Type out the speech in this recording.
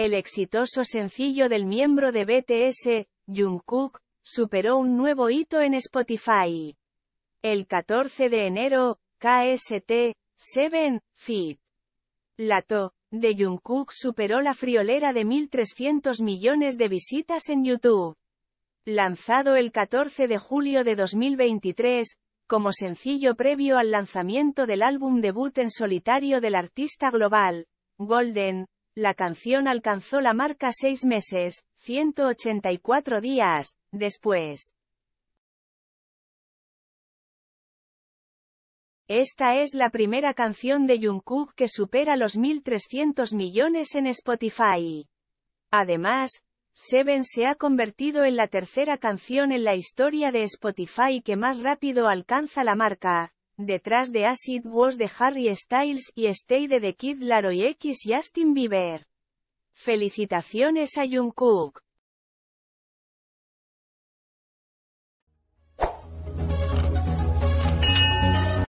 El exitoso sencillo del miembro de BTS, Jungkook, superó un nuevo hito en Spotify. El 14 de enero, KST, 7, Fit. Lato, de Jungkook superó la friolera de 1.300 millones de visitas en YouTube. Lanzado el 14 de julio de 2023, como sencillo previo al lanzamiento del álbum debut en solitario del artista global, Golden, la canción alcanzó la marca seis meses, 184 días, después. Esta es la primera canción de Jungkook que supera los 1.300 millones en Spotify. Además, Seven se ha convertido en la tercera canción en la historia de Spotify que más rápido alcanza la marca, Detrás de Acid Was de Harry Styles y Stay de Kid Laroi X y Justin Bieber. Felicitaciones a Jungkook.